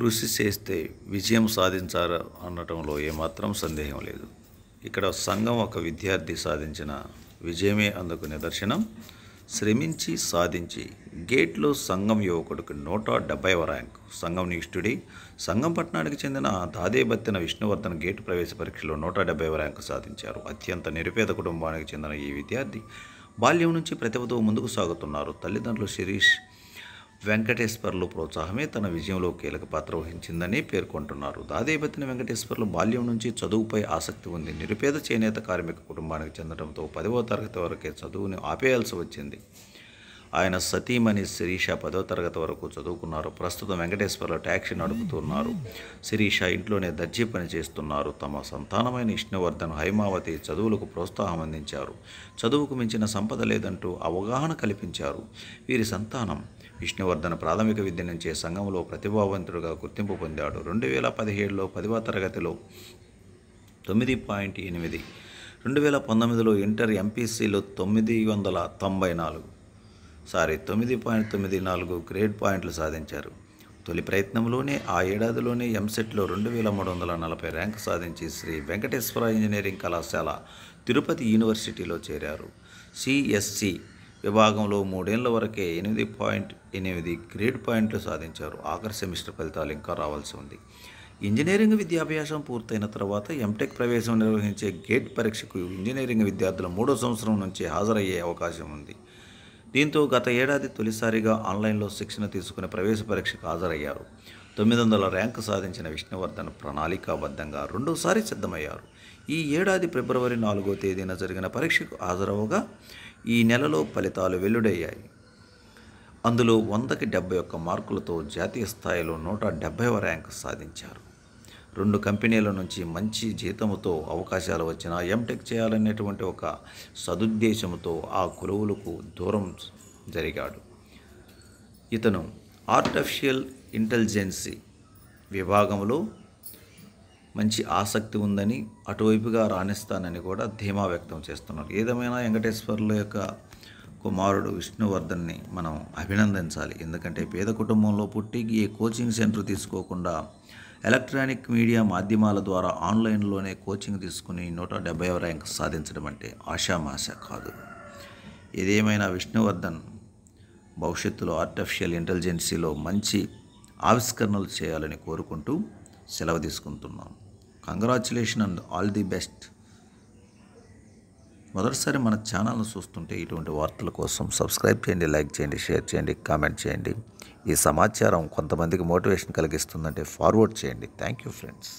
కృషి చేస్తే విజయం సాధించారు అనటంలో ఏమాత్రం సందేహం లేదు ఇక్కడ సంఘం ఒక విద్యార్థి సాధించిన విజయమే అందుకు నిదర్శనం శ్రమించి సాధించి గేట్లో సంఘం యువకుడికి నూట డెబ్బైవ ర్యాంక్ సంఘం నిష్ఠుడి సంఘం పట్టణానికి చెందిన దాదేబత్తిన విష్ణువర్ధన్ గేట్ ప్రవేశ పరీక్షలో నూట డెబ్బైవ ర్యాంక్ సాధించారు అత్యంత నిరుపేద కుటుంబానికి చెందిన ఈ విద్యార్థి బాల్యం నుంచి ప్రతిభతో ముందుకు సాగుతున్నారు తల్లిదండ్రులు శిరీష్ వెంకటేశ్వర్లు ప్రోత్సాహమే తన విజయంలో కీలక పాత్ర వహించిందని పేర్కొంటున్నారు దాదేపతిని వెంకటేశ్వర్లు బాల్యం నుంచి చదువుపై ఆసక్తి ఉంది నిరుపేద చేనేత కార్మిక కుటుంబానికి చెందడంతో పదవ తరగతి వరకే చదువుని ఆపేయాల్సి వచ్చింది ఆయన సతీమణి శిరీష పదో తరగతి వరకు చదువుకున్నారు ప్రస్తుతం వెంకటేశ్వర్లు ట్యాక్సీ నడుపుతున్నారు శిరీష ఇంట్లోనే దర్జీ పని చేస్తున్నారు తమ సంతానమైన విష్ణువర్ధన్ హైమావతి చదువులకు ప్రోత్సాహం అందించారు చదువుకు మించిన సంపద లేదంటూ అవగాహన కల్పించారు వీరి సంతానం విష్ణువర్ధన్ ప్రాథమిక విద్య నుంచే సంఘంలో ప్రతిభావంతుడుగా గుర్తింపు పొందాడు రెండు వేల పదిహేడులో పదివ తరగతిలో తొమ్మిది పాయింట్ ఎనిమిది రెండు వేల పంతొమ్మిదిలో ఇంటర్ ఎంపీసీలో తొమ్మిది వందల తొంభై నాలుగు సారీ తొమ్మిది పాయింట్ తొమ్మిది నాలుగు గ్రేడ్ పాయింట్లు సాధించారు తొలి ప్రయత్నంలోనే ఆ ఏడాదిలోనే ఎంసెట్లో రెండు వేల మూడు వందల నలభై ర్యాంక్ సాధించి శ్రీ వెంకటేశ్వర ఇంజనీరింగ్ కళాశాల తిరుపతి యూనివర్సిటీలో చేరారు సిఎస్సి విభాగంలో మూడేళ్ల వరకే ఎనిమిది పాయింట్ ఎనిమిది గ్రేడ్ పాయింట్లు సాధించారు ఆఖరి సెమిస్టర్ ఫలితాలు ఇంకా రావాల్సి ఉంది ఇంజనీరింగ్ విద్యాభ్యాసం పూర్తయిన తర్వాత ఎంటెక్ ప్రవేశం నిర్వహించే గేట్ పరీక్షకు ఇంజనీరింగ్ విద్యార్థులు మూడో సంవత్సరం నుంచి హాజరయ్యే అవకాశం ఉంది దీంతో గత ఏడాది తొలిసారిగా ఆన్లైన్లో శిక్షణ తీసుకునే ప్రవేశ పరీక్షకు హాజరయ్యారు తొమ్మిది వందల ర్యాంకు సాధించిన విష్ణువర్ధన్ ప్రణాళికాబద్ధంగా రెండోసారి సిద్ధమయ్యారు ఈ ఏడాది ఫిబ్రవరి నాలుగో తేదీన జరిగిన పరీక్షకు హాజరవగా ఈ నెలలో ఫలితాలు వెల్లుడయ్యాయి అందులో వందకి డెబ్బై ఒక్క మార్కులతో జాతీయ స్థాయిలో నూట డెబ్బైవ ర్యాంకు సాధించారు రెండు కంపెనీల నుంచి మంచి జీతముతో అవకాశాలు వచ్చినా ఎంటెక్ చేయాలనేటువంటి ఒక సదుద్దేశంతో ఆ కొలువులకు దూరం జరిగాడు ఇతను ఆర్టిఫిషియల్ ఇంటెలిజెన్సీ విభాగంలో మంచి ఆసక్తి ఉందని అటువైపుగా రాణిస్తానని కూడా ధీమా వ్యక్తం చేస్తున్నారు ఏదేమైనా వెంకటేశ్వర్ల యొక్క కుమారుడు విష్ణువర్ధన్ని మనం అభినందించాలి ఎందుకంటే పేద కుటుంబంలో పుట్టి ఏ కోచింగ్ సెంటర్ తీసుకోకుండా ఎలక్ట్రానిక్ మీడియా మాధ్యమాల ద్వారా ఆన్లైన్లోనే కోచింగ్ తీసుకుని నూట డెబ్బై ర్యాంక్ సాధించడం అంటే ఆశామాశ కాదు ఏదేమైనా విష్ణువర్ధన్ భవిష్యత్తులో ఆర్టిఫిషియల్ ఇంటెలిజెన్సీలో మంచి ఆవిష్కరణలు చేయాలని కోరుకుంటూ సెలవు తీసుకుంటున్నాం congratulation and all the best మొదటిసారి మన ఛానల్ను చూస్తుంటే ఇటువంటి వార్తల కోసం సబ్స్క్రైబ్ చేయండి లైక్ చేయండి షేర్ చేయండి కామెంట్ చేయండి ఈ సమాచారం కొంతమందికి మోటివేషన్ కలిగిస్తుందంటే ఫార్వర్డ్ చేయండి థ్యాంక్ యూ ఫ్రెండ్స్